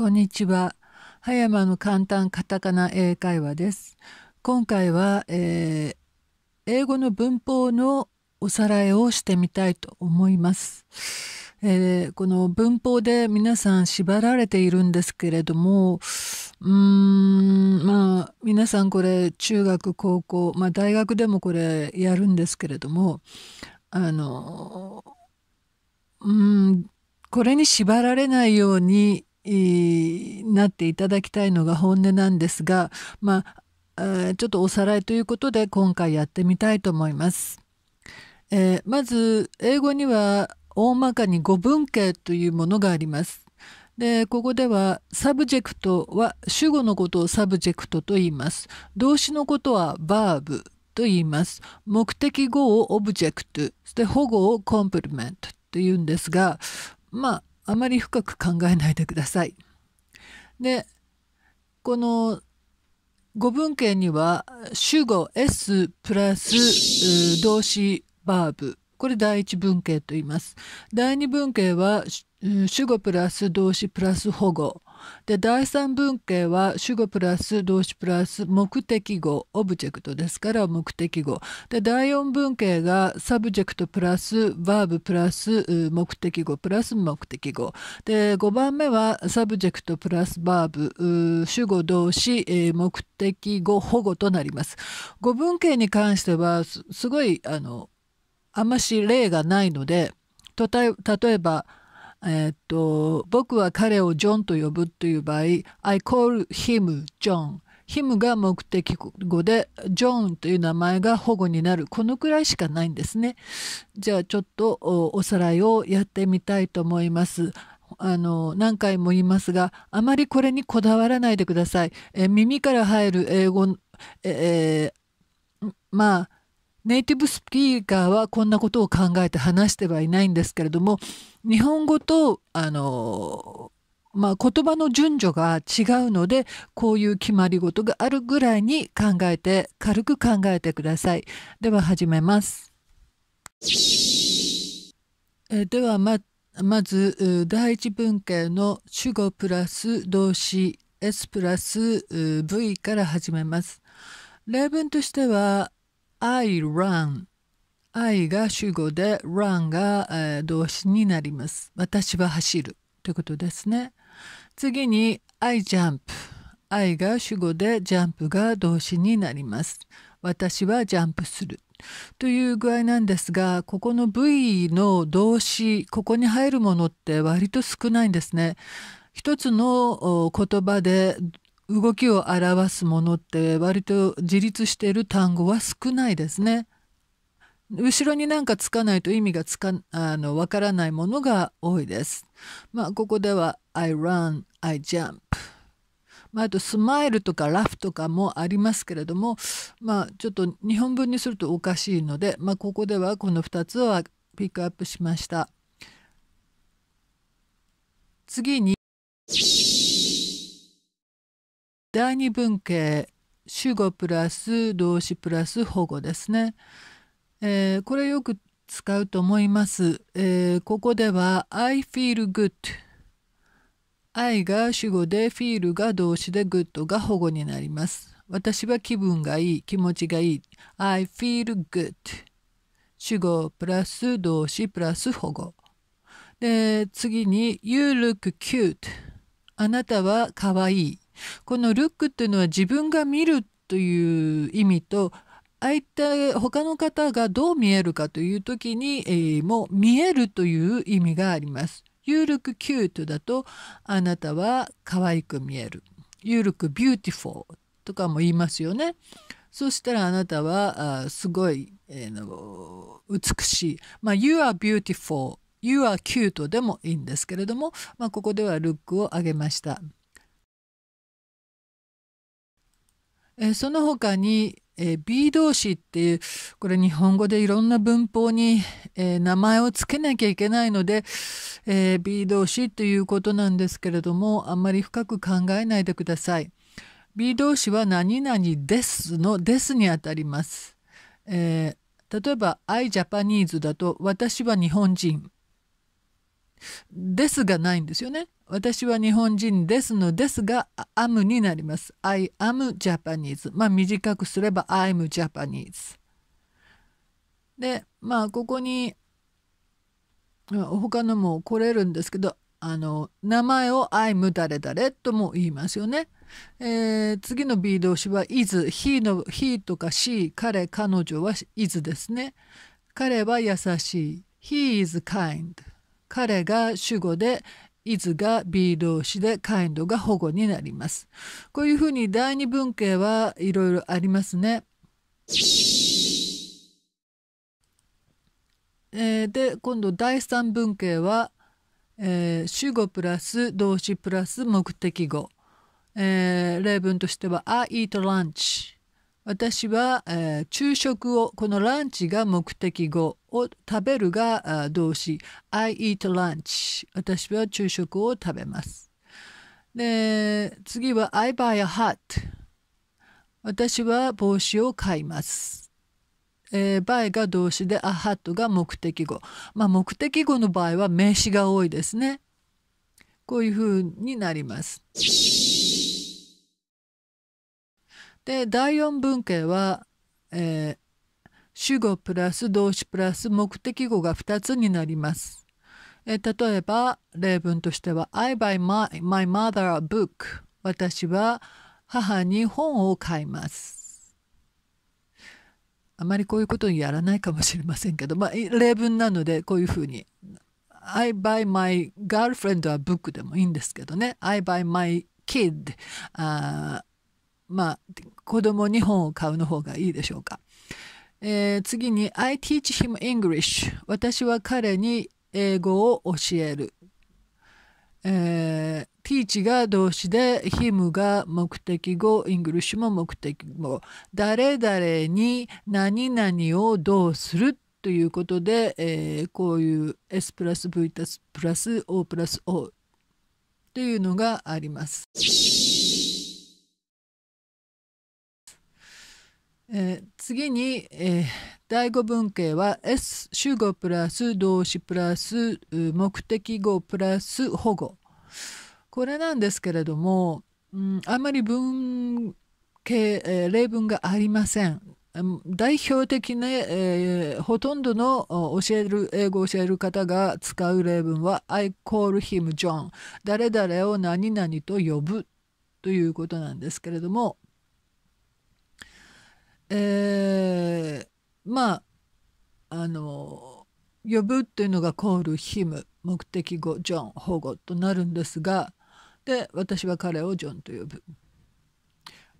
こんにちは。葉山の簡単カタカナ英会話です。今回は、えー、英語の文法のおさらいをしてみたいと思います。えー、この文法で皆さん縛られているんですけれども、うーん、まあ、皆さんこれ中学、高校、まあ大学でもこれやるんですけれども、あの、うん、これに縛られないようになっていただきたいのが本音なんですが、まあ、ちょっとおさらいということで今回やってみたいと思います。えー、まず英語には大まかに語文系というものがあります。でここではサブジェクトは主語のことをサブジェクトと言います。動詞のことはバーブと言います。目的語をオブジェクト、そして保護をコンプリメントと言うんですが、まああまり深く考えないでください。でこの語文型には主語 S プラス動詞バーブこれ第一文型と言います。第二文型は主語プラス動詞プラス保護で第3文系は主語プラス動詞プラス目的語オブジェクトですから目的語で第4文系がサブジェクトプラスバーブプラス目的語プラス目的語で5番目はサブジェクトプラスバーブ主語動詞、目的語保護となります5文系に関してはすごいあのあんまし例がないので例えば「えー、っと、僕は彼をジョンと呼ぶという場合、I call him John。ヒムが目的語で、ジョンという名前が保護になる。このくらいしかないんですね。じゃあちょっとおさらいをやってみたいと思います。あの、何回も言いますが、あまりこれにこだわらないでください。え耳から入る英語、えー、まあ、ネイティブスピーカーはこんなことを考えて話してはいないんですけれども日本語とあのまあ、言葉の順序が違うのでこういう決まり事があるぐらいに考えて軽く考えてくださいでは始めますえではままず第一文型の主語プラス動詞 S プラス V から始めます例文としては I run I が主語で run が、動詞になります私は走るということですね次に I jump I が主語でジャンプが動詞になります私はジャンプするという具合なんですがここの V の動詞ここに入るものって割と少ないんですね一つの言葉で動きを表すものって割と自立している単語は少ないですね。後ろになんかつかないと意味がつかあのわからないものが多いです。まあここでは I run, I jump。まあ、あとスマイルとかラフとかもありますけれども、まあ、ちょっと日本文にするとおかしいので、まあ、ここではこの2つをピックアップしました。次に第二文型主語プラス動詞プラス保護ですね、えー、これよく使うと思います、えー、ここでは I feel good I が主語で feel が動詞で good が保護になります私は気分がいい気持ちがいい I feel good 主語プラス動詞プラス保護で次に You look cute あなたはかわいいこのルックっていうのは自分が見るという意味と相手他の方がどう見えるかという時に、えー、もう見えるという意味があります。ゆるキュートだとあなたは可愛く見える。look b ビューティフォ l とかも言いますよね。そしたらあなたはあすごい、えー、の美しい。まあ、You are beautiful, you are cute でもいいんですけれども、まあ、ここではルックを上げました。えその他に、え B 動詞っていう、これ日本語でいろんな文法に、え名前を付けなきゃいけないので、え B 動詞ということなんですけれども、あんまり深く考えないでください。B 動詞は何々ですのですにあたります。えー、例えば、I Japanese だと私は日本人。ですがないんですよね。私は日本人ですのですが、am になります。I am Japanese。まあ短くすれば I'm Japanese。で、まあここに他のも来れるんですけど、あの、名前を I'm 誰々とも言いますよね。えー、次の B 動詞は is。he の he とか she、彼、彼女は is ですね。彼は優しい。he is kind。彼が主語で、is が be 動詞で kind が保護になります。こういうふうに第二文型はいろいろありますね。えー、で今度第三文型は、えー、主語プラス動詞プラス目的語、えー、例文としては「I eat lunch」私は、えー、昼食をこのランチが目的語を食べるが動詞 I eat lunch 私は昼食を食べますで次は I buy a hat 私は帽子を買いますえー、by が動詞で a hat が目的語まあ目的語の場合は名詞が多いですねこういうふうになります。で第4文型は、えー、主語プラス動詞プラス目的語が2つになります。えー、例えば例文としては「I buy my, my mother a book」私は母に本を買います。あまりこういうことやらないかもしれませんけど、まあ、例文なのでこういうふうに I buy my girlfriend a book でもいいんですけどね I buy my kid、uh, まあ、子供に本を買うの方がいいでしょうか。えー、次に、I teach him English. 私は彼に英語を教える。えー、teach が動詞で、him が目的語、English も目的語。誰々に何々をどうするということで、えー、こういう S プラス V プラス O プラス O というのがあります。えー、次に、えー、第5文型は S 主語プラス動詞プラス目的語プラス保護これなんですけれども、うん、あんまり文系、えー、例文がありません代表的な、えー、ほとんどの教える英語を教える方が使う例文は「I call him John」「誰々を何々と呼ぶ」ということなんですけれどもえー、まああの呼ぶっていうのがコールヒム目的語ジョン保護となるんですがで私は彼をジョンと呼ぶ、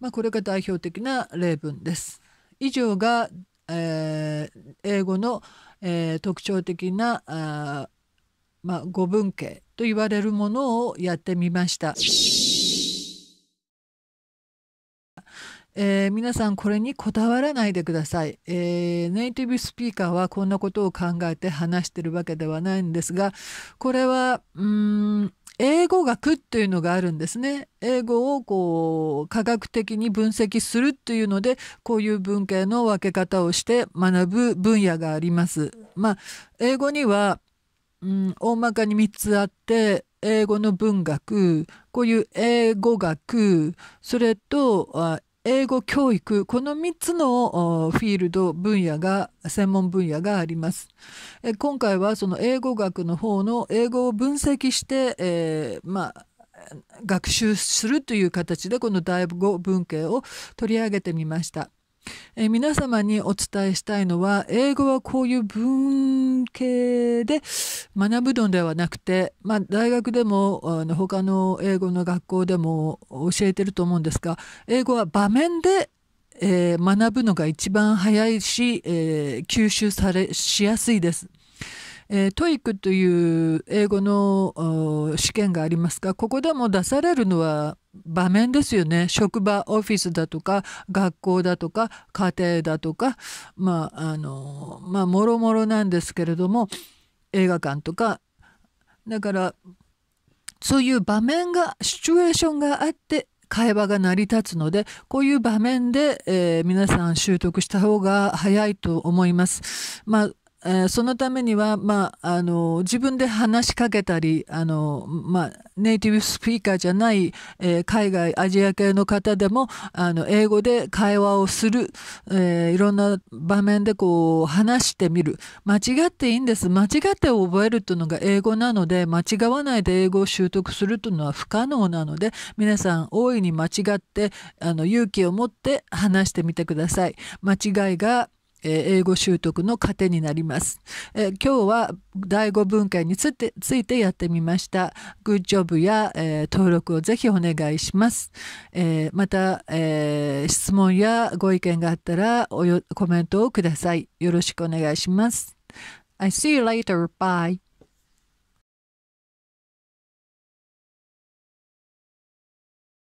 まあ、これが代表的な例文です。以上が、えー、英語の、えー、特徴的なあ、まあ、語文系と言われるものをやってみました。えー、皆さんこれにこだわらないでください、えー、ネイティブスピーカーはこんなことを考えて話してるわけではないんですがこれはうん英語学っていうのがあるんですね。英語をこう科学的に分析するっていうのでこういう文系の分け方をして学ぶ分野があります。まあ英語には、うん、大まかに3つあって英語の文学こういう英語学それと英語教育この3つのフィールド分野が専門分野があります今回はその英語学の方の英語を分析して、えー、まあ学習するという形でこの第5文系を取り上げてみました。えー、皆様にお伝えしたいのは、英語はこういう文系で学ぶのではなくて、まあ、大学でも、あの他の英語の学校でも教えてると思うんですが、英語は場面でえー、学ぶのが一番早いし、えー、吸収されしやすいです。えー、トイックという英語の試験がありますがここでも出されるのは場面ですよね職場オフィスだとか学校だとか家庭だとかまああのまあもろもろなんですけれども映画館とかだからそういう場面がシチュエーションがあって会話が成り立つのでこういう場面で、えー、皆さん習得した方が早いと思います。まあえー、そのためには、まあ、あの自分で話しかけたりあの、まあ、ネイティブスピーカーじゃない、えー、海外アジア系の方でもあの英語で会話をする、えー、いろんな場面でこう話してみる間違っていいんです間違って覚えるというのが英語なので間違わないで英語を習得するというのは不可能なので皆さん大いに間違ってあの勇気を持って話してみてください。間違いが英語習得の糧になります。え今日は第5文献についてやってみました。グッジョブや、えー、登録をぜひお願いします。えー、また、えー、質問やご意見があったらコメントをください。よろしくお願いします。I see you later. Bye.